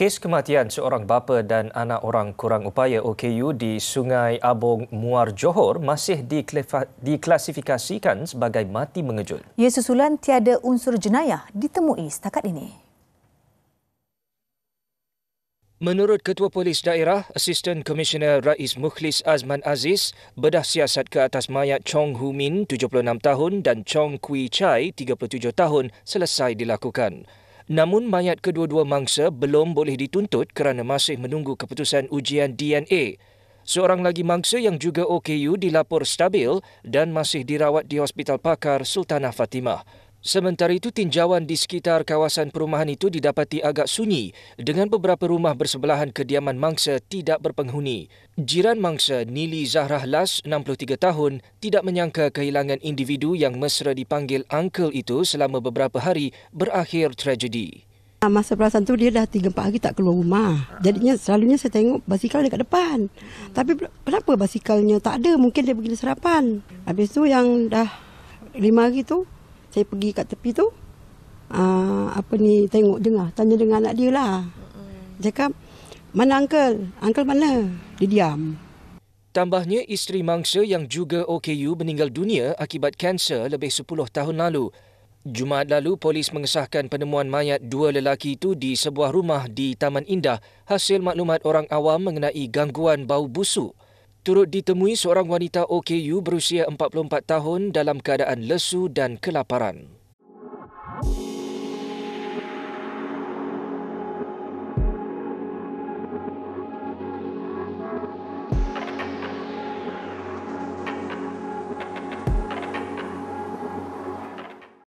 Kes kematian seorang bapa dan anak orang kurang upaya OKU di Sungai Abong Muar Johor masih diklasifikasikan sebagai mati mengejut. Ia susulan tiada unsur jenayah ditemui setakat ini. Menurut Ketua Polis Daerah, Assistant Commissioner Rais Mukhlis Azman Aziz, bedah siasat ke atas mayat Chong Hu Min, 76 tahun dan Chong Kui Chai, 37 tahun, selesai dilakukan. Namun mayat kedua-dua mangsa belum boleh dituntut kerana masih menunggu keputusan ujian DNA. Seorang lagi mangsa yang juga OKU dilaporkan stabil dan masih dirawat di Hospital Pakar Sultanah Fatimah. Sementara itu, tinjauan di sekitar kawasan perumahan itu didapati agak sunyi dengan beberapa rumah bersebelahan kediaman mangsa tidak berpenghuni. Jiran mangsa Nili Zahrah Las, 63 tahun, tidak menyangka kehilangan individu yang mesra dipanggil uncle itu selama beberapa hari berakhir tragedi. Ah, masa perasaan tu dia dah 3-4 hari tak keluar rumah. Jadinya selalunya saya tengok basikal dekat depan. Tapi kenapa basikalnya tak ada? Mungkin dia pergi sarapan. Habis tu yang dah 5 hari tu, saya pergi kat tepi tu uh, apa ni tengok dengar tanya dengan anak dia lah cakap mana uncle uncle mana dia diam Tambahnya, isteri mangsa yang juga OKU meninggal dunia akibat kanser lebih 10 tahun lalu. Jumaat lalu, polis mengesahkan penemuan mayat dua lelaki itu di sebuah rumah di Taman Indah hasil maklumat orang awam mengenai gangguan bau busuk. Turut ditemui seorang wanita OKU berusia 44 tahun dalam keadaan lesu dan kelaparan.